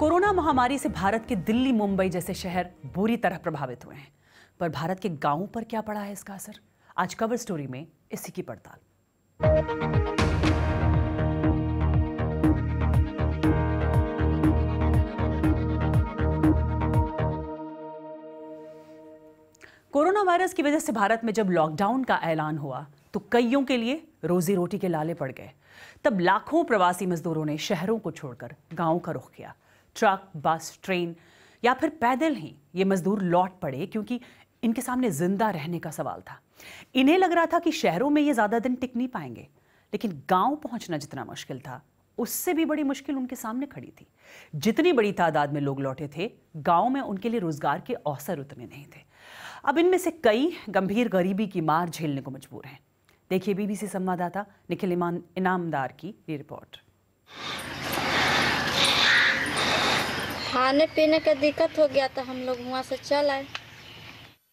Corona महामारी से भारत के दिल्ली मुंबई जैसे शहर बुरी तरह प्रभावित हुए हैं पर भारत के गांवों पर क्या पड़ा है इसका असर आज कवर स्टोरी में इसी की पड़ताल कोरोना वायरस की वजह से भारत में जब लॉकडाउन का ऐलान हुआ तो कईयों के लिए रोजी रोटी के लाले पड़ गए तब लाखों प्रवासी मजदूरों ने शहरों को छोड़कर गांव का रुख किया ट्रक बस ट्रेन या फिर पैदल ही ये मजदूर लौट पड़े क्योंकि इनके सामने जिंदा रहने का सवाल था इन्हें लग रहा था कि शहरों में ये ज़्यादा दिन टिक नहीं पाएंगे लेकिन गांव पहुंचना जितना मुश्किल था उससे भी बड़ी मुश्किल उनके सामने खड़ी थी जितनी बड़ी तादाद में लोग लौटे थे गांव में उनके लिए रोजगार के अवसर उतने नहीं थे अब इनमें से कई गंभीर गरीबी की मार झेलने को मजबूर हैं देखिए बीबीसी संवाददाता निखिल इमान इनामदार की ये रिपोर्ट खाने पीने का दिक्कत हो गया तो हम लोग वहाँ से चल आए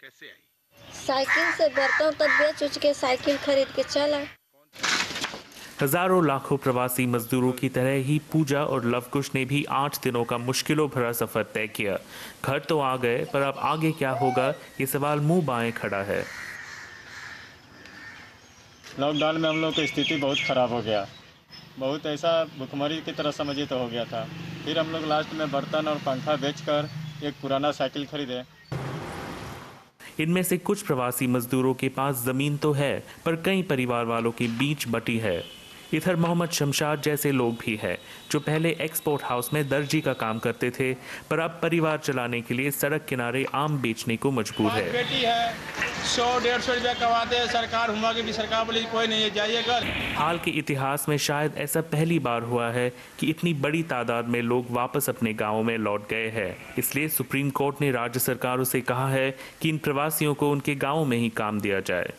कैसे आई साइकिल से बर्तन तब बेच उच के साइकिल खरीद के चल आए हजारों लाखों प्रवासी मजदूरों की तरह ही पूजा और लवकुश ने भी आठ दिनों का मुश्किलों भरा सफर तय किया घर तो आ गए पर अब आगे क्या होगा ये सवाल मुंह बाएं खड़ा है लॉकडाउन में हम लोग की स्थिति बहुत खराब हो गया बहुत ऐसा भुखमरी की तरह समझिए तो हो गया था फिर हम लोग लास्ट में बर्तन और पंखा बेचकर एक पुराना साइकिल खरीदे इनमें से कुछ प्रवासी मजदूरों के पास जमीन तो है पर कई परिवार वालों के बीच बटी है इधर मोहम्मद शमशाद जैसे लोग भी हैं जो पहले एक्सपोर्ट हाउस में दर्जी का काम करते थे पर अब परिवार चलाने के लिए सड़क किनारे आम बेचने को मजबूर है सौ डेढ़ सौ कमाते हैं सरकार हुआ भी सरकार कोई नहीं है हाल के इतिहास में शायद ऐसा पहली बार हुआ है कि इतनी बड़ी तादाद में लोग वापस अपने गाँव में लौट गए हैं इसलिए सुप्रीम कोर्ट ने राज्य सरकारों से कहा है कि इन प्रवासियों को उनके गाँव में ही काम दिया जाए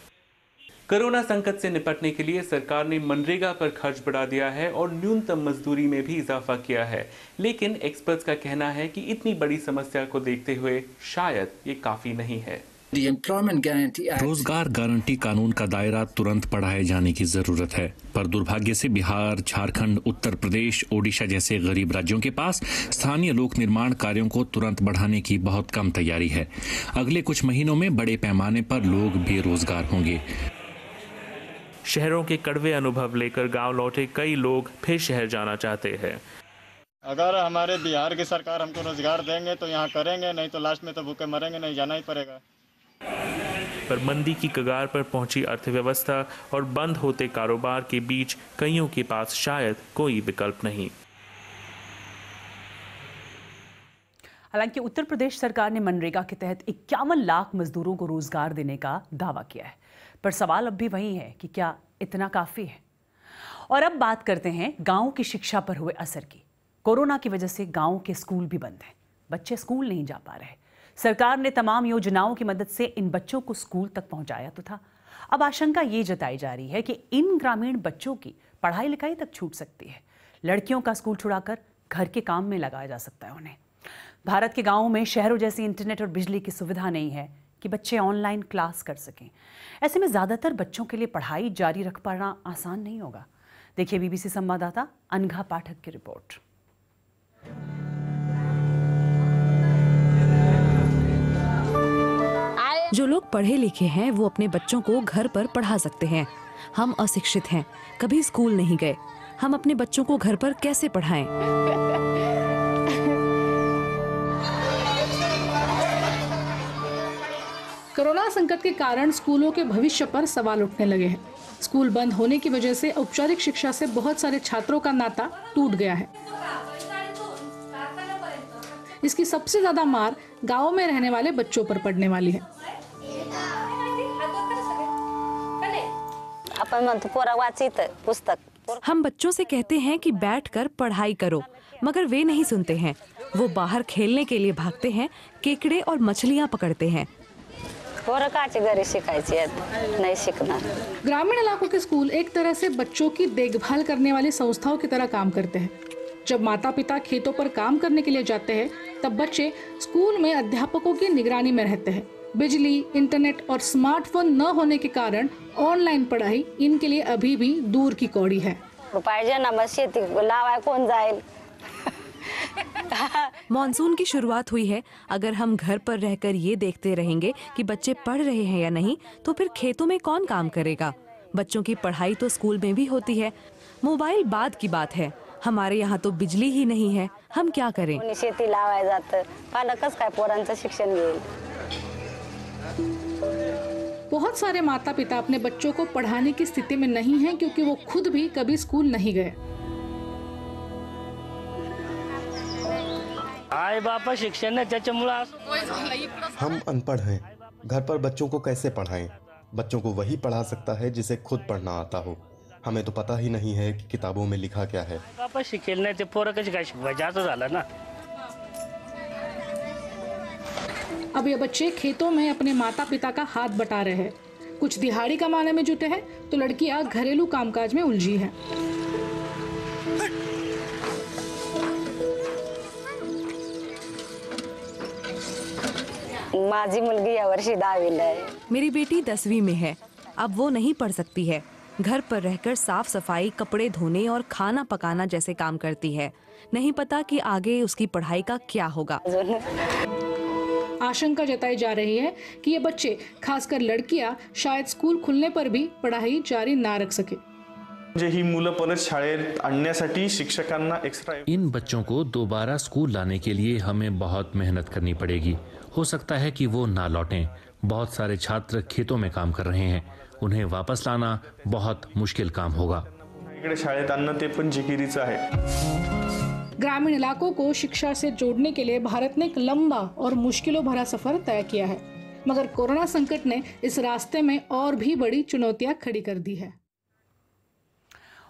कोरोना संकट से निपटने के लिए सरकार ने मनरेगा पर खर्च बढ़ा दिया है और न्यूनतम मजदूरी में भी इजाफा किया है लेकिन एक्सपर्ट्स का कहना है कि इतनी बड़ी समस्या को देखते हुए शायद ये काफी नहीं है रोजगार गारंटी कानून का दायरा तुरंत बढ़ाए जाने की जरूरत है पर दुर्भाग्य से बिहार झारखंड उत्तर प्रदेश ओडिशा जैसे गरीब राज्यों के पास स्थानीय लोक निर्माण कार्यों को तुरंत बढ़ाने की बहुत कम तैयारी है अगले कुछ महीनों में बड़े पैमाने पर लोग बेरोजगार होंगे शहरों के कड़वे अनुभव लेकर गांव लौटे कई लोग फिर शहर जाना चाहते हैं अगर हमारे बिहार की सरकार हमको रोजगार देंगे तो यहाँ करेंगे नहीं तो लास्ट में तो भूखे मरेंगे नहीं जाना ही पड़ेगा पर मंदी की कगार पर पहुंची अर्थव्यवस्था और बंद होते कारोबार के बीच कईयों के पास शायद कोई विकल्प नहीं हालांकि उत्तर प्रदेश सरकार ने मनरेगा के तहत इक्यावन लाख मजदूरों को रोजगार देने का दावा किया है पर सवाल अब भी वही है कि क्या इतना काफ़ी है और अब बात करते हैं गाँव की शिक्षा पर हुए असर की कोरोना की वजह से गाँव के स्कूल भी बंद हैं बच्चे स्कूल नहीं जा पा रहे सरकार ने तमाम योजनाओं की मदद से इन बच्चों को स्कूल तक पहुंचाया तो था अब आशंका ये जताई जा रही है कि इन ग्रामीण बच्चों की पढ़ाई लिखाई तक छूट सकती है लड़कियों का स्कूल छुड़ाकर घर के काम में लगाया जा सकता है उन्हें भारत के गांवों में शहरों जैसी इंटरनेट और बिजली की सुविधा नहीं है कि बच्चे ऑनलाइन क्लास कर सकें ऐसे में ज़्यादातर बच्चों के लिए पढ़ाई जारी रख पाना आसान नहीं होगा देखिए बीबीसी संवाददाता अनघा पाठक की रिपोर्ट जो लोग पढ़े लिखे हैं वो अपने बच्चों को घर पर पढ़ा सकते हैं हम अशिक्षित हैं कभी स्कूल नहीं गए हम अपने बच्चों को घर पर कैसे पढ़ाएं? कोरोना संकट के कारण स्कूलों के भविष्य पर सवाल उठने लगे हैं स्कूल बंद होने की वजह से औपचारिक शिक्षा से बहुत सारे छात्रों का नाता टूट गया है इसकी सबसे ज्यादा मार गाँव में रहने वाले बच्चों पर पड़ने वाली है हम बच्चों से कहते हैं कि बैठकर पढ़ाई करो मगर वे नहीं सुनते हैं वो बाहर खेलने के लिए भागते हैं केकड़े और मछलियाँ पकड़ते हैं ग्रामीण इलाकों के स्कूल एक तरह से बच्चों की देखभाल करने वाली संस्थाओं की तरह काम करते हैं जब माता पिता खेतों पर काम करने के लिए जाते हैं तब बच्चे स्कूल में अध्यापकों की निगरानी में रहते हैं बिजली इंटरनेट और स्मार्टफोन न होने के कारण ऑनलाइन पढ़ाई इनके लिए अभी भी दूर की कौड़ी है ना मानसून की शुरुआत हुई है अगर हम घर पर रहकर ये देखते रहेंगे कि बच्चे पढ़ रहे हैं या नहीं तो फिर खेतों में कौन काम करेगा बच्चों की पढ़ाई तो स्कूल में भी होती है मोबाइल बाद की बात है हमारे यहाँ तो बिजली ही नहीं है हम क्या करें शेती शिक्षण बहुत सारे माता पिता अपने बच्चों को पढ़ाने की स्थिति में नहीं हैं क्योंकि वो खुद भी कभी स्कूल नहीं गए शिक्षण हम अनपढ़ हैं घर पर बच्चों को कैसे पढ़ाएं बच्चों को वही पढ़ा सकता है जिसे खुद पढ़ना आता हो हमें तो पता ही नहीं है कि किताबों में लिखा क्या है तो अब ये बच्चे खेतों में अपने माता पिता का हाथ बटा रहे हैं कुछ दिहाड़ी कमाने में जुटे हैं तो लड़कियां घरेलू कामकाज में उलझी हैं माझी मुलगी यावर्षी दहावीला आहे मेरी बेटी दसवीं में है अब वो नहीं पढ़ सकती है घर पर रहकर साफ सफाई कपड़े धोने और खाना पकाना जैसे काम करती है नहीं पता कि आगे उसकी पढ़ाई का क्या होगा आशंका जताई जा रही है कि ये बच्चे खासकर लड़कियां शायद स्कूल खुलने पर भी पढ़ाई जारी ना रख सके ही इन बच्चों को दोबारा स्कूल लाने के लिए हमें बहुत मेहनत करनी पड़ेगी हो सकता है कि वो ना लौटें बहुत सारे छात्र खेतों में काम कर रहे हैं उन्हें वापस लाना बहुत मुश्किल काम होगा ग्रामीण इलाकों को शिक्षा से जोड़ने के लिए भारत ने एक लंबा और मुश्किलों भरा सफर तय किया है मगर कोरोना संकट ने इस रास्ते में और भी बड़ी चुनौतियां खड़ी कर दी है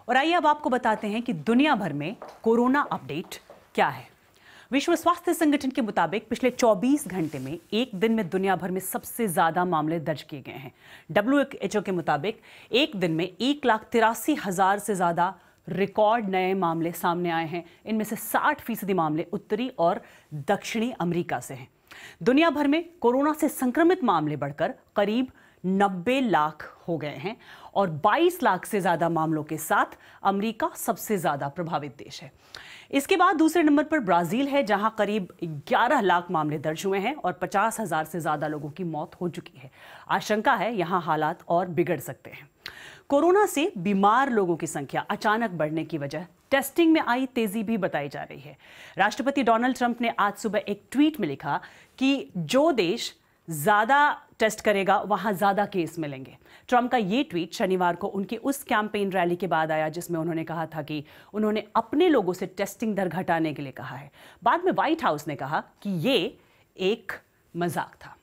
और आइए अब आपको बताते हैं कि दुनिया भर में कोरोना अपडेट क्या है विश्व स्वास्थ्य संगठन के मुताबिक पिछले 24 घंटे में एक दिन में दुनिया भर में सबसे ज़्यादा मामले दर्ज किए गए हैं डब्ल्यू एच ओ के मुताबिक एक दिन में एक लाख तिरासी हज़ार से ज़्यादा रिकॉर्ड नए मामले सामने आए हैं इनमें से 60 फीसदी मामले उत्तरी और दक्षिणी अमेरिका से हैं दुनिया भर में कोरोना से संक्रमित मामले बढ़कर करीब 90 लाख हो गए हैं और 22 लाख से ज़्यादा मामलों के साथ अमेरिका सबसे ज़्यादा प्रभावित देश है इसके बाद दूसरे नंबर पर ब्राज़ील है जहां करीब 11 लाख मामले दर्ज हुए हैं और पचास हज़ार से ज़्यादा लोगों की मौत हो चुकी है आशंका है यहाँ हालात और बिगड़ सकते हैं कोरोना से बीमार लोगों की संख्या अचानक बढ़ने की वजह टेस्टिंग में आई तेजी भी बताई जा रही है राष्ट्रपति डोनाल्ड ट्रंप ने आज सुबह एक ट्वीट में लिखा कि जो देश ज़्यादा टेस्ट करेगा वहां ज़्यादा केस मिलेंगे ट्रंप का ये ट्वीट शनिवार को उनकी उस कैंपेन रैली के बाद आया जिसमें उन्होंने कहा था कि उन्होंने अपने लोगों से टेस्टिंग दर घटाने के लिए कहा है बाद में व्हाइट हाउस ने कहा कि ये एक मजाक था